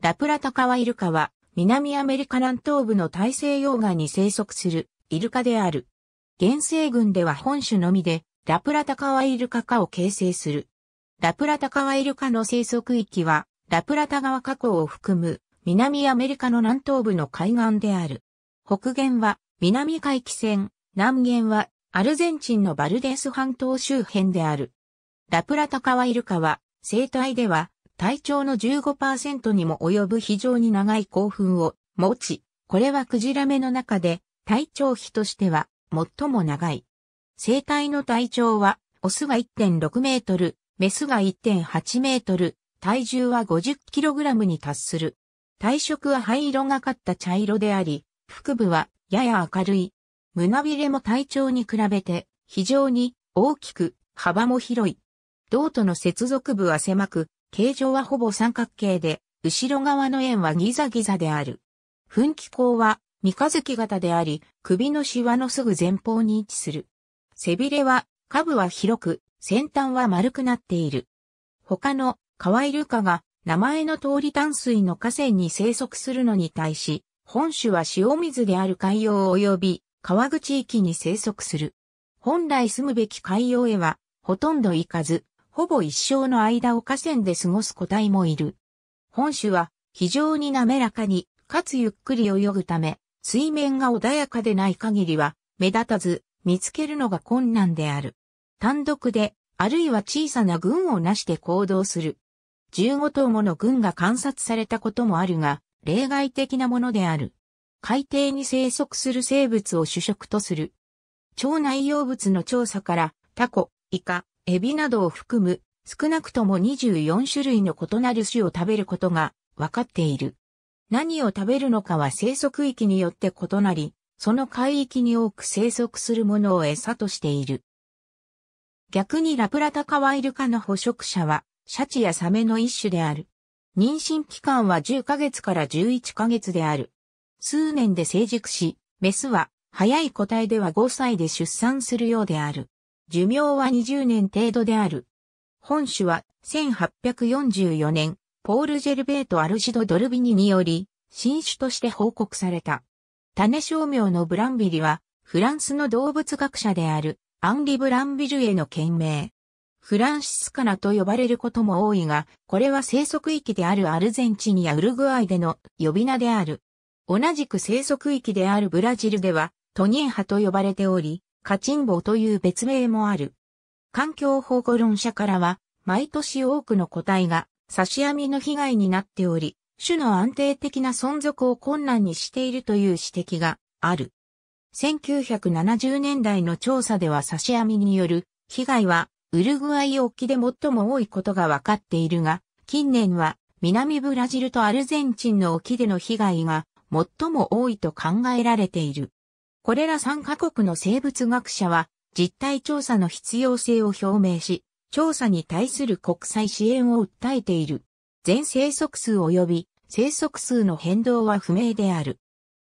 ラプラタカワイルカは、南アメリカ南東部の大西洋岸に生息するイルカである。原生群では本種のみで、ラプラタカワイルカ科を形成する。ラプラタカワイルカの生息域は、ラプラタ川河口を含む南アメリカの南東部の海岸である。北限は南海岸線、南限はアルゼンチンのバルデス半島周辺である。ラプラタカワイルカは、生態では体長の15%にも及ぶ非常に長い興奮を持ち、これはクジラ目の中で体長比としては最も長い。生体の体長は、オスが1.6メートル、メスが1.8メートル、体重は5 0ラムに達する。体色は灰色がかった茶色であり、腹部はやや明るい。胸びれも体長に比べて非常に大きく幅も広い。胴との接続部は狭く、形状はほぼ三角形で、後ろ側の円はギザギザである。噴気口は三日月型であり、首のシワのすぐ前方に位置する。背びれは、下部は広く、先端は丸くなっている。他のカワイルカが名前の通り淡水の河川に生息するのに対し、本種は塩水である海洋及び川口域に生息する。本来住むべき海洋へはほとんど行かず、ほぼ一生の間を河川で過ごす個体もいる。本種は非常に滑らかに、かつゆっくり泳ぐため、水面が穏やかでない限りは、目立たず、見つけるのが困難である。単独で、あるいは小さな群をなして行動する。15頭もの群が観察されたこともあるが、例外的なものである。海底に生息する生物を主食とする。腸内容物の調査から、タコ、イカ、エビなどを含む少なくとも24種類の異なる種を食べることが分かっている。何を食べるのかは生息域によって異なり、その海域に多く生息するものを餌としている。逆にラプラタカワイルカの捕食者は、シャチやサメの一種である。妊娠期間は10ヶ月から11ヶ月である。数年で成熟し、メスは早い個体では5歳で出産するようである。寿命は20年程度である。本種は1844年、ポール・ジェルベート・アルシド・ドルビニにより、新種として報告された。種商名のブランビリは、フランスの動物学者である、アンリ・ブランビルへの懸名。フランシスカナと呼ばれることも多いが、これは生息域であるアルゼンチンやウルグアイでの呼び名である。同じく生息域であるブラジルでは、トニエ派と呼ばれており、カチンボという別名もある。環境保護論者からは、毎年多くの個体が差し網の被害になっており、種の安定的な存続を困難にしているという指摘がある。1970年代の調査では差し網による被害はウルグアイ沖で最も多いことが分かっているが、近年は南ブラジルとアルゼンチンの沖での被害が最も多いと考えられている。これら3カ国の生物学者は実態調査の必要性を表明し、調査に対する国際支援を訴えている。全生息数及び生息数の変動は不明である。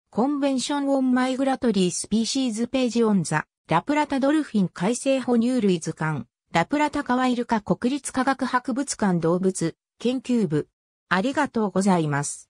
コンベンション・オン・マイグラトリー・スピーシーズ・ページ・オン・ザ・ラプラタ・ドルフィン改正哺乳類図鑑、ラプラタ・カワイルカ国立科学博物館動物研究部。ありがとうございます。